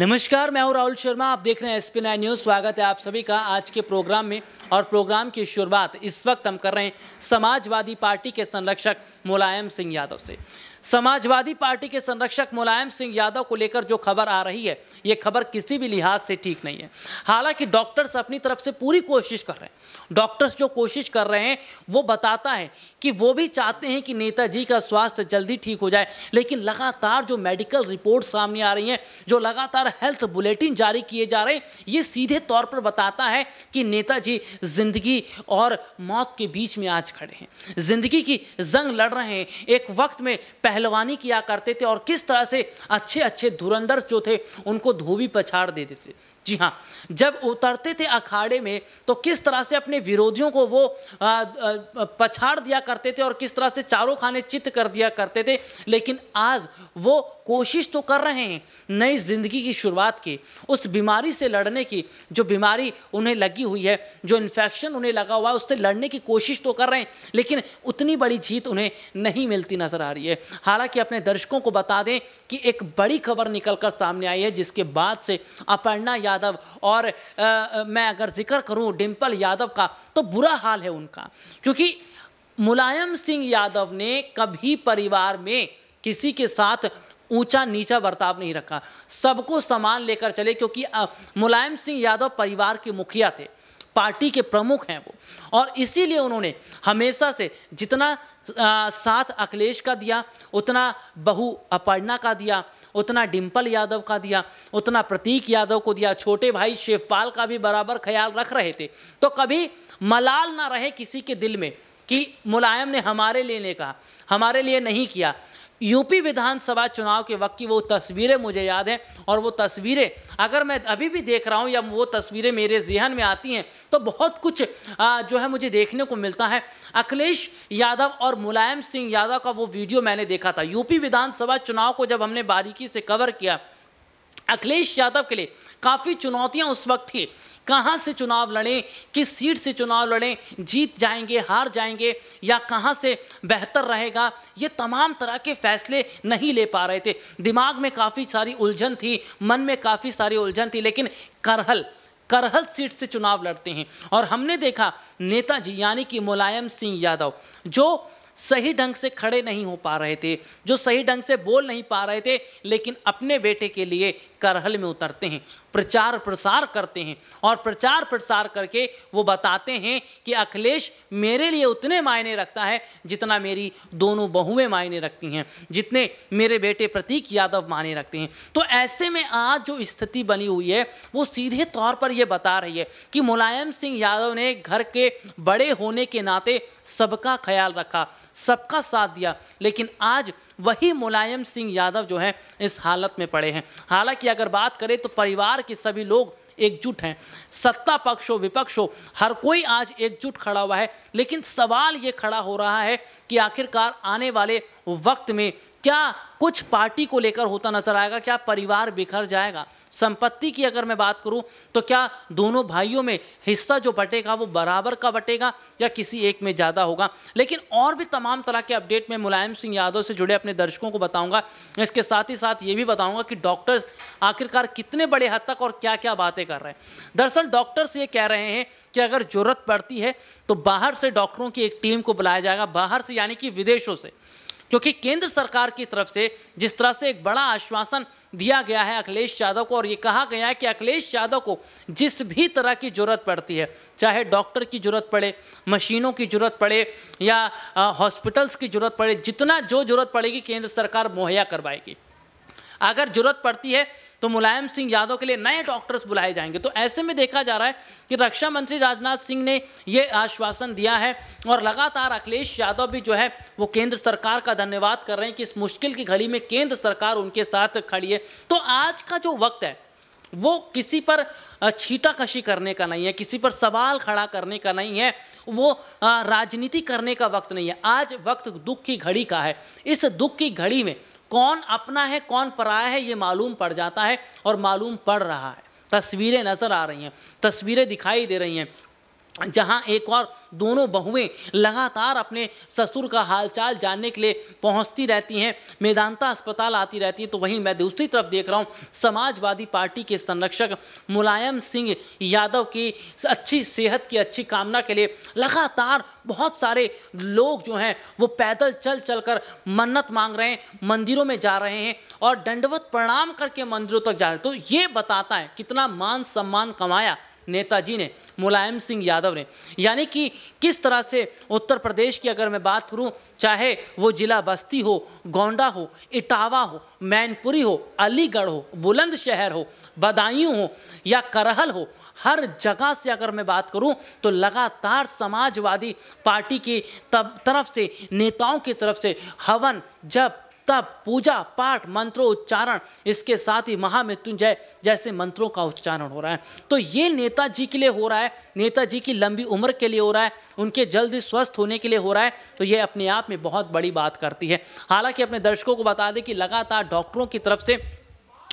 नमस्कार मैं हूं राहुल शर्मा आप देख रहे हैं एसपी नाइन न्यूज स्वागत है आप सभी का आज के प्रोग्राम में और प्रोग्राम की शुरुआत इस वक्त हम कर रहे हैं समाजवादी पार्टी के संरक्षक मुलायम सिंह यादव से समाजवादी पार्टी के संरक्षक मुलायम सिंह यादव को लेकर जो खबर आ रही है ये खबर किसी भी लिहाज से ठीक नहीं है हालांकि डॉक्टर्स अपनी तरफ से पूरी कोशिश कर रहे हैं डॉक्टर्स जो कोशिश कर रहे हैं वो बताता है कि वो भी चाहते हैं कि नेताजी का स्वास्थ्य जल्दी ठीक हो जाए लेकिन लगातार जो मेडिकल रिपोर्ट सामने आ रही हैं जो लगातार हेल्थ बुलेटिन जारी किए जा रहे हैं ये सीधे तौर पर बताता है कि नेताजी जिंदगी और मौत के बीच में आज खड़े हैं जिंदगी की जंग लड़ लड़ रहे हैं एक वक्त में पहलवानी किया करते थे और किस तरह से अच्छे अच्छे धुरंधर जो थे उनको धोबी पछाड़ देते थे जी हाँ जब उतरते थे अखाड़े में तो किस तरह से अपने विरोधियों को वो पछाड़ दिया करते थे और किस तरह से चारों खाने चित्त कर दिया करते थे लेकिन आज वो कोशिश तो कर रहे हैं नई ज़िंदगी की शुरुआत की उस बीमारी से लड़ने की जो बीमारी उन्हें लगी हुई है जो इन्फेक्शन उन्हें लगा हुआ है उससे लड़ने की कोशिश तो कर रहे हैं लेकिन उतनी बड़ी जीत उन्हें नहीं मिलती नज़र आ रही है हालांकि अपने दर्शकों को बता दें कि एक बड़ी खबर निकल कर सामने आई है जिसके बाद से अपर्णा यादव और आ, मैं अगर जिक्र करूँ डिम्पल यादव का तो बुरा हाल है उनका क्योंकि मुलायम सिंह यादव ने कभी परिवार में किसी के साथ ऊंचा नीचा बर्ताव नहीं रखा सबको समान लेकर चले क्योंकि मुलायम सिंह यादव परिवार के मुखिया थे पार्टी के प्रमुख हैं वो और इसीलिए उन्होंने हमेशा से जितना आ, साथ अखिलेश का दिया उतना बहु अपर्णा का दिया उतना डिम्पल यादव का दिया उतना प्रतीक यादव को दिया छोटे भाई शिवपाल का भी बराबर ख्याल रख रहे थे तो कभी मलाल ना रहे किसी के दिल में कि मुलायम ने हमारे लिए नहीं कहा हमारे लिए नहीं किया यूपी विधानसभा चुनाव के वक्त की वो तस्वीरें मुझे याद हैं और वो तस्वीरें अगर मैं अभी भी देख रहा हूँ या वो तस्वीरें मेरे जहन में आती हैं तो बहुत कुछ जो है मुझे देखने को मिलता है अखिलेश यादव और मुलायम सिंह यादव का वो वीडियो मैंने देखा था यूपी विधानसभा चुनाव को जब हमने बारीकी से कवर किया अखिलेश यादव के लिए काफ़ी चुनौतियां उस वक्त थी कहाँ से चुनाव लड़ें किस सीट से चुनाव लड़ें जीत जाएंगे हार जाएंगे या कहाँ से बेहतर रहेगा ये तमाम तरह के फैसले नहीं ले पा रहे थे दिमाग में काफ़ी सारी उलझन थी मन में काफ़ी सारी उलझन थी लेकिन करहल करहल सीट से चुनाव लड़ते हैं और हमने देखा नेताजी यानी कि मुलायम सिंह यादव जो सही ढंग से खड़े नहीं हो पा रहे थे जो सही ढंग से बोल नहीं पा रहे थे लेकिन अपने बेटे के लिए करहल में उतरते हैं प्रचार प्रसार करते हैं और प्रचार प्रसार करके वो बताते हैं कि अखिलेश मेरे लिए उतने मायने रखता है जितना मेरी दोनों बहुएं मायने रखती हैं जितने मेरे बेटे प्रतीक यादव मायने रखते हैं तो ऐसे में आज जो स्थिति बनी हुई है वो सीधे तौर पर यह बता रही है कि मुलायम सिंह यादव ने घर के बड़े होने के नाते सबका ख्याल रखा सबका साथ दिया लेकिन आज वही मुलायम सिंह यादव जो है इस हालत में पड़े हैं हालांकि अगर बात करें तो परिवार के सभी लोग एकजुट हैं सत्ता पक्ष हो विपक्ष हो हर कोई आज एकजुट खड़ा हुआ है लेकिन सवाल ये खड़ा हो रहा है कि आखिरकार आने वाले वक्त में क्या कुछ पार्टी को लेकर होता नजर आएगा क्या परिवार बिखर जाएगा संपत्ति की अगर मैं बात करूं तो क्या दोनों भाइयों में हिस्सा जो बटेगा वो बराबर का बटेगा या किसी एक में ज़्यादा होगा लेकिन और भी तमाम तरह के अपडेट में मुलायम सिंह यादव से जुड़े अपने दर्शकों को बताऊंगा इसके साथ ही साथ ये भी बताऊंगा कि डॉक्टर्स आखिरकार कितने बड़े हद तक और क्या क्या बातें कर रहे हैं दरअसल डॉक्टर्स ये कह रहे हैं कि अगर ज़रूरत पड़ती है तो बाहर से डॉक्टरों की एक टीम को बुलाया जाएगा बाहर से यानी कि विदेशों से क्योंकि केंद्र सरकार की तरफ से जिस तरह से एक बड़ा आश्वासन दिया गया है अखिलेश यादव को और ये कहा गया है कि अखिलेश यादव को जिस भी तरह की ज़रूरत पड़ती है चाहे डॉक्टर की ज़रूरत पड़े मशीनों की ज़रूरत पड़े या हॉस्पिटल्स की ज़रूरत पड़े जितना जो ज़रूरत पड़ेगी केंद्र सरकार मुहैया करवाएगी अगर ज़रूरत पड़ती है तो मुलायम सिंह यादव के लिए नए डॉक्टर्स बुलाए जाएंगे तो ऐसे में देखा जा रहा है कि रक्षा मंत्री राजनाथ सिंह ने ये आश्वासन दिया है और लगातार अखिलेश यादव भी जो है वो केंद्र सरकार का धन्यवाद कर रहे हैं कि इस मुश्किल की घड़ी में केंद्र सरकार उनके साथ खड़ी है तो आज का जो वक्त है वो किसी पर छीटा कशी करने का नहीं है किसी पर सवाल खड़ा करने का नहीं है वो राजनीति करने का वक्त नहीं है आज वक्त दुख की घड़ी का है इस दुख की घड़ी में कौन अपना है कौन पराया है ये मालूम पड़ जाता है और मालूम पड़ रहा है तस्वीरें नज़र आ रही हैं तस्वीरें दिखाई दे रही हैं जहां एक और दोनों बहुएं लगातार अपने ससुर का हालचाल जानने के लिए पहुंचती रहती हैं मेदांता अस्पताल आती रहती हैं तो वहीं मैं दूसरी तरफ देख रहा हूं समाजवादी पार्टी के संरक्षक मुलायम सिंह यादव की अच्छी सेहत की अच्छी कामना के लिए लगातार बहुत सारे लोग जो हैं वो पैदल चल चल कर मन्नत मांग रहे हैं मंदिरों में जा रहे हैं और दंडवत प्रणाम करके मंदिरों तक जा रहे हैं तो ये बताता है कितना मान सम्मान कमाया नेताजी ने मुलायम सिंह यादव ने यानी कि किस तरह से उत्तर प्रदेश की अगर मैं बात करूं चाहे वो जिला बस्ती हो गोंडा हो इटावा हो मैनपुरी हो अलीगढ़ हो बुलंदशहर हो बदायूं हो या करहल हो हर जगह से अगर मैं बात करूं तो लगातार समाजवादी पार्टी की तरफ से नेताओं की तरफ से हवन जब तब पूजा पाठ उच्चारण इसके साथ ही महामृत्युंजय जैसे मंत्रों का उच्चारण हो रहा है तो ये नेताजी के लिए हो रहा है नेताजी की लंबी उम्र के लिए हो रहा है उनके जल्दी स्वस्थ होने के लिए हो रहा है तो ये अपने आप में बहुत बड़ी बात करती है हालांकि अपने दर्शकों को बता दें कि लगातार डॉक्टरों की तरफ से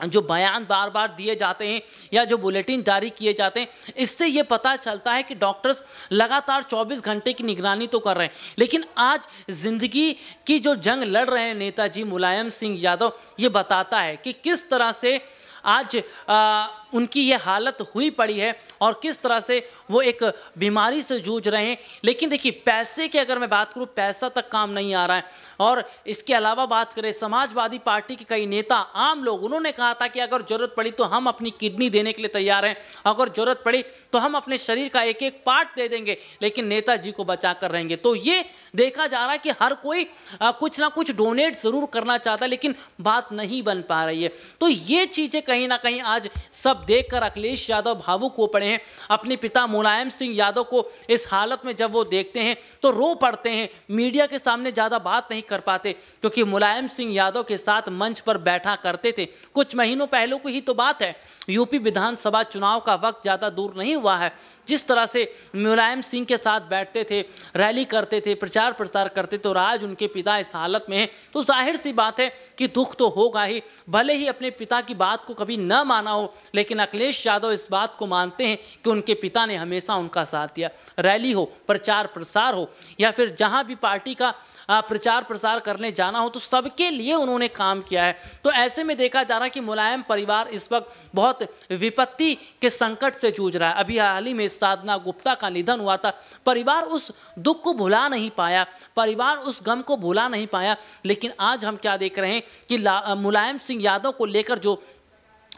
जो बयान बार बार दिए जाते हैं या जो बुलेटिन जारी किए जाते हैं इससे ये पता चलता है कि डॉक्टर्स लगातार 24 घंटे की निगरानी तो कर रहे हैं लेकिन आज ज़िंदगी की जो जंग लड़ रहे हैं नेताजी मुलायम सिंह यादव ये बताता है कि किस तरह से आज आ, उनकी ये हालत हुई पड़ी है और किस तरह से वो एक बीमारी से जूझ रहे हैं लेकिन देखिए पैसे की अगर मैं बात करूँ पैसा तक काम नहीं आ रहा है और इसके अलावा बात करें समाजवादी पार्टी के कई नेता आम लोग उन्होंने कहा था कि अगर ज़रूरत पड़ी तो हम अपनी किडनी देने के लिए तैयार हैं अगर ज़रूरत पड़ी तो हम अपने शरीर का एक एक पार्ट दे देंगे लेकिन नेता जी को बचा कर रहेंगे तो ये देखा जा रहा है कि हर कोई आ, कुछ ना कुछ डोनेट ज़रूर करना चाहता है लेकिन बात नहीं बन पा रही है तो ये चीज़ें कहीं ना कहीं आज सब देखकर अखिलेश यादव भावुक हो पड़े हैं अपने पिता मुलायम सिंह यादव को इस हालत में जब वो देखते हैं तो रो पड़ते हैं मीडिया के सामने ज़्यादा बात नहीं कर पाते क्योंकि मुलायम सिंह यादव के साथ मंच पर बैठा करते थे कुछ महीनों पहले की ही तो बात है यूपी विधानसभा चुनाव का वक्त ज़्यादा दूर नहीं हुआ है जिस तरह से मुलायम सिंह के साथ बैठते थे रैली करते थे प्रचार प्रसार करते थे तो और आज उनके पिता इस हालत में हैं तो जाहिर सी बात है कि दुख तो होगा ही भले ही अपने पिता की बात को कभी न माना हो लेकिन अखिलेश यादव इस बात को मानते हैं कि उनके पिता ने हमेशा उनका साथ दिया रैली हो प्रचार प्रसार हो या फिर जहाँ भी पार्टी का प्रचार प्रसार करने जाना हो तो सबके लिए उन्होंने काम किया है तो ऐसे में देखा जा रहा है कि मुलायम परिवार इस वक्त बहुत विपत्ति के संकट से जूझ रहा है अभी हाल ही में साधना गुप्ता का निधन हुआ था परिवार उस दुख को भुला नहीं पाया परिवार उस गम को भुला नहीं पाया लेकिन आज हम क्या देख रहे हैं कि मुलायम सिंह यादव को लेकर जो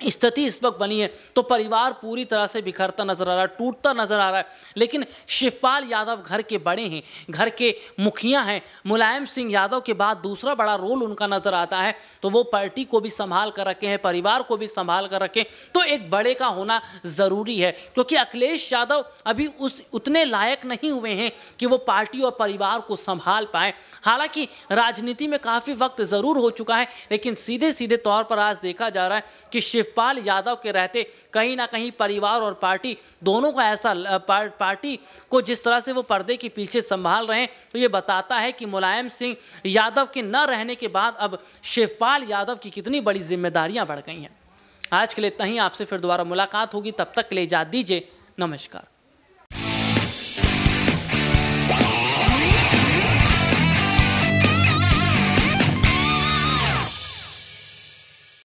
स्थिति इस वक्त बनी है तो परिवार पूरी तरह से बिखरता नजर आ रहा है टूटता नजर आ रहा है लेकिन शिवपाल यादव घर के बड़े हैं घर के मुखिया हैं मुलायम सिंह यादव के बाद दूसरा बड़ा रोल उनका नजर आता है तो वो पार्टी को भी संभाल कर रखे हैं परिवार को भी संभाल कर रखें तो एक बड़े का होना ज़रूरी है क्योंकि अखिलेश यादव अभी उस उतने लायक नहीं हुए हैं कि वो पार्टी और परिवार को संभाल पाएँ हालांकि राजनीति में काफ़ी वक्त ज़रूर हो चुका है लेकिन सीधे सीधे तौर पर आज देखा जा रहा है कि शिव शिवपाल यादव के रहते कहीं ना कहीं परिवार और पार्टी दोनों का ऐसा पार, पार्टी को जिस तरह से वो पर्दे के पीछे संभाल रहे हैं तो ये बताता है कि मुलायम सिंह यादव के न रहने के बाद अब शिवपाल यादव की कितनी बड़ी जिम्मेदारियां बढ़ गई हैं आज के लिए ही आपसे फिर दोबारा मुलाकात होगी तब तक ले जा दीजिए नमस्कार